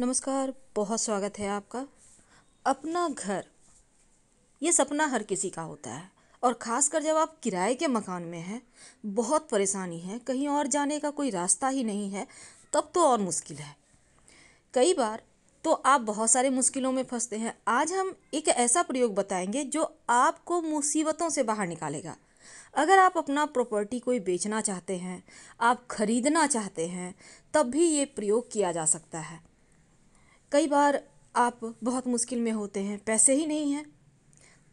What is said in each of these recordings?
नमस्कार बहुत स्वागत है आपका अपना घर ये सपना हर किसी का होता है और ख़ासकर जब आप किराए के मकान में हैं बहुत परेशानी है कहीं और जाने का कोई रास्ता ही नहीं है तब तो और मुश्किल है कई बार तो आप बहुत सारे मुश्किलों में फंसते हैं आज हम एक ऐसा प्रयोग बताएंगे जो आपको मुसीबतों से बाहर निकालेगा अगर आप अपना प्रॉपर्टी कोई बेचना चाहते हैं आप खरीदना चाहते हैं तब भी ये प्रयोग किया जा सकता है कई बार आप बहुत मुश्किल में होते हैं पैसे ही नहीं हैं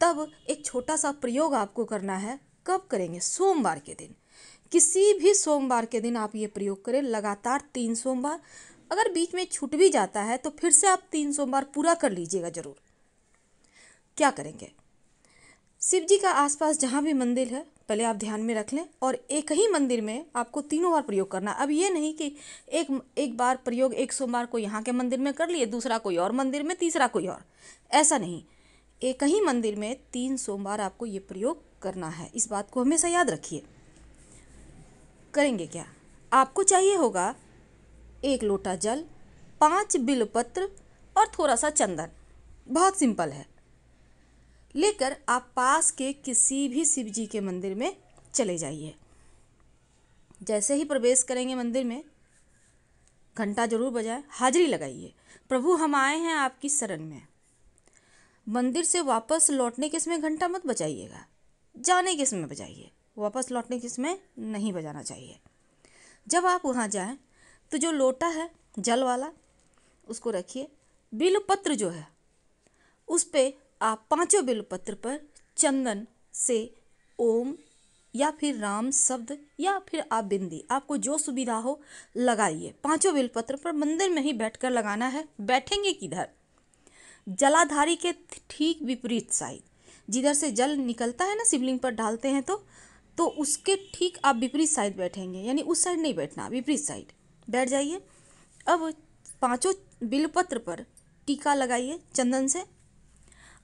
तब एक छोटा सा प्रयोग आपको करना है कब करेंगे सोमवार के दिन किसी भी सोमवार के दिन आप ये प्रयोग करें लगातार तीन सोमवार अगर बीच में छूट भी जाता है तो फिर से आप तीन सोमवार पूरा कर लीजिएगा ज़रूर क्या करेंगे शिव जी का आसपास जहाँ भी मंदिर है पहले आप ध्यान में रख लें और एक ही मंदिर में आपको तीनों बार प्रयोग करना अब ये नहीं कि एक एक बार प्रयोग एक सोमवार को यहाँ के मंदिर में कर लिए दूसरा कोई और मंदिर में तीसरा कोई और ऐसा नहीं एक ही मंदिर में तीन सोमवार आपको ये प्रयोग करना है इस बात को हमेशा याद रखिए करेंगे क्या आपको चाहिए होगा एक लोटा जल पाँच बिलपत्र और थोड़ा सा चंदन बहुत सिंपल है लेकर आप पास के किसी भी शिव जी के मंदिर में चले जाइए जैसे ही प्रवेश करेंगे मंदिर में घंटा जरूर बजाएं हाजिरी लगाइए प्रभु हम आए हैं आपकी शरण में मंदिर से वापस लौटने के समय घंटा मत बजाइएगा जाने के समय बजाइए वापस लौटने के समय नहीं बजाना चाहिए जब आप वहाँ जाएं तो जो लोटा है जल वाला उसको रखिए बिलपत्र जो है उस पर आप पांचों बिलपत्र पर चंदन से ओम या फिर राम शब्द या फिर आप बिंदी आपको जो सुविधा हो लगाइए पांचों बिलपत्र पर मंदिर में ही बैठकर लगाना है बैठेंगे किधर जलाधारी के ठीक विपरीत साइड जिधर से जल निकलता है ना शिवलिंग पर डालते हैं तो तो उसके ठीक आप विपरीत साइड बैठेंगे यानी उस साइड नहीं बैठना विपरीत साइड बैठ जाइए अब पांचों बिलपत्र पर टीका लगाइए चंदन से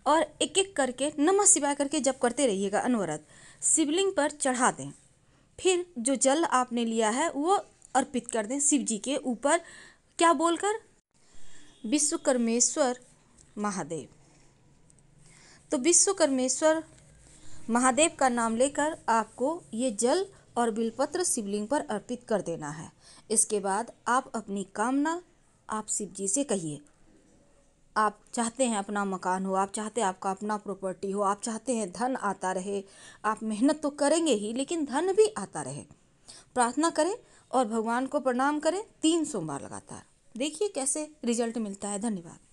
और एक एक करके नमः शिवाय करके जब करते रहिएगा अनवरत शिवलिंग पर चढ़ा दें फिर जो जल आपने लिया है वो अर्पित कर दें शिव जी के ऊपर क्या बोलकर विश्वकर्मेश्वर महादेव तो विश्वकर्मेश्वर महादेव का नाम लेकर आपको ये जल और बिलपत्र शिवलिंग पर अर्पित कर देना है इसके बाद आप अपनी कामना आप शिव जी से कहिए आप चाहते हैं अपना मकान हो आप चाहते हैं आपका अपना प्रॉपर्टी हो आप चाहते हैं धन आता रहे आप मेहनत तो करेंगे ही लेकिन धन भी आता रहे प्रार्थना करें और भगवान को प्रणाम करें तीन सोमवार लगातार देखिए कैसे रिजल्ट मिलता है धन्यवाद